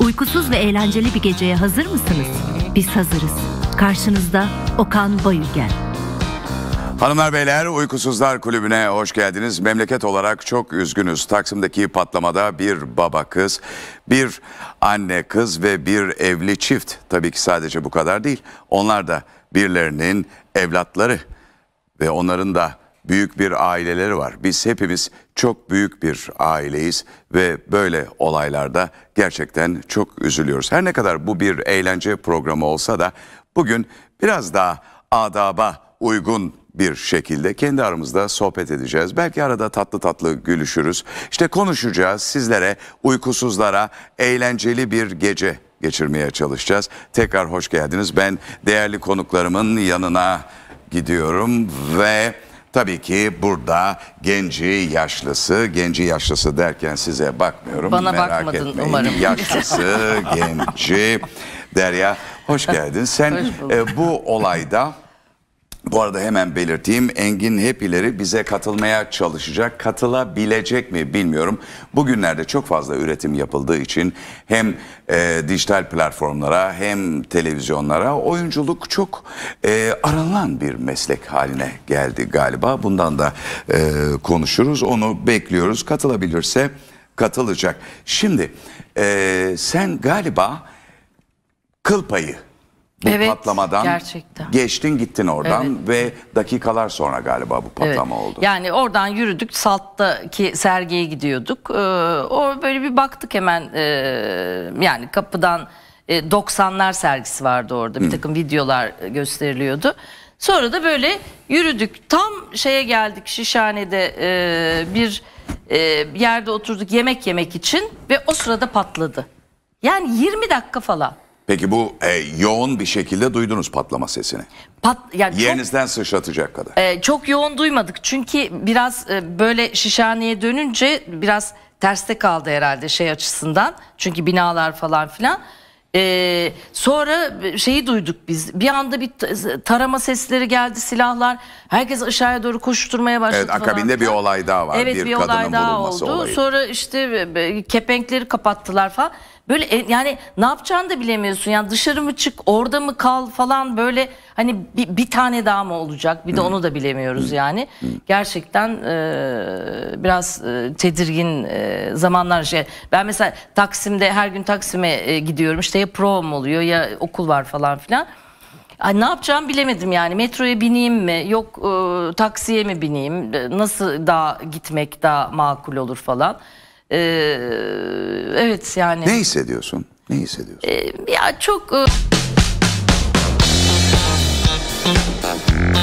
Uykusuz ve eğlenceli bir geceye hazır mısınız? Biz hazırız. Karşınızda Okan Bayülgen. Hanımlar beyler Uykusuzlar Kulübü'ne hoş geldiniz. Memleket olarak çok üzgünüz. Taksim'deki patlamada bir baba kız, bir anne kız ve bir evli çift. Tabii ki sadece bu kadar değil. Onlar da birilerinin evlatları ve onların da büyük bir aileleri var. Biz hepimiz çok büyük bir aileyiz ve böyle olaylarda gerçekten çok üzülüyoruz. Her ne kadar bu bir eğlence programı olsa da bugün biraz daha adaba uygun bir şekilde kendi aramızda sohbet edeceğiz. Belki arada tatlı tatlı gülüşürüz. İşte konuşacağız sizlere uykusuzlara eğlenceli bir gece geçirmeye çalışacağız. Tekrar hoş geldiniz. Ben değerli konuklarımın yanına gidiyorum ve Tabii ki burada genci, yaşlısı, genci, yaşlısı derken size bakmıyorum. Bana Merak bakmadın etmeyin. umarım. Yaşlısı, genci, Derya hoş geldin. Sen hoş e, bu olayda bu arada hemen belirteyim Engin Hepileri bize katılmaya çalışacak. Katılabilecek mi bilmiyorum. Bugünlerde çok fazla üretim yapıldığı için hem e, dijital platformlara hem televizyonlara oyunculuk çok e, aranan bir meslek haline geldi galiba. Bundan da e, konuşuruz onu bekliyoruz. Katılabilirse katılacak. Şimdi e, sen galiba kıl payı bu evet, patlamadan gerçekten. geçtin gittin oradan evet. ve dakikalar sonra galiba bu patlama evet. oldu. Yani oradan yürüdük Salt'taki sergiye gidiyorduk. Ee, o böyle bir baktık hemen e, yani kapıdan e, 90'lar sergisi vardı orada. Bir takım Hı. videolar gösteriliyordu. Sonra da böyle yürüdük. Tam şeye geldik Şişhane'de e, bir e, yerde oturduk yemek yemek için ve o sırada patladı. Yani 20 dakika falan. Peki bu e, yoğun bir şekilde duydunuz patlama sesini. Pat, yani Yerinizden çok, sıçratacak kadar. E, çok yoğun duymadık çünkü biraz e, böyle Şişhane'ye dönünce biraz terste kaldı herhalde şey açısından. Çünkü binalar falan filan. E, sonra şeyi duyduk biz bir anda bir tarama sesleri geldi silahlar herkes aşağıya doğru koşturmaya başladı evet, akabinde bir olay daha var evet, bir, bir olay daha oldu olayı. sonra işte e, e, kepenkleri kapattılar falan Böyle e, yani ne yapacağını da bilemiyorsun. Yani dışarı mı çık, orada mı kal falan böyle hani bir, bir tane daha mı olacak? Bir de onu da bilemiyoruz yani. Gerçekten e, biraz e, tedirgin e, zamanlar şey. Ben mesela Taksim'de her gün Taksim'e e, gidiyorum. İşte ya provam oluyor ya okul var falan filan. Ay, ne yapacağım bilemedim yani metroya bineyim mi yok e, taksiye mi bineyim e, nasıl daha gitmek daha makul olur falan. Ee, evet yani. Ne hissediyorsun? Ne hissediyorsun? Ee, ya çok... E,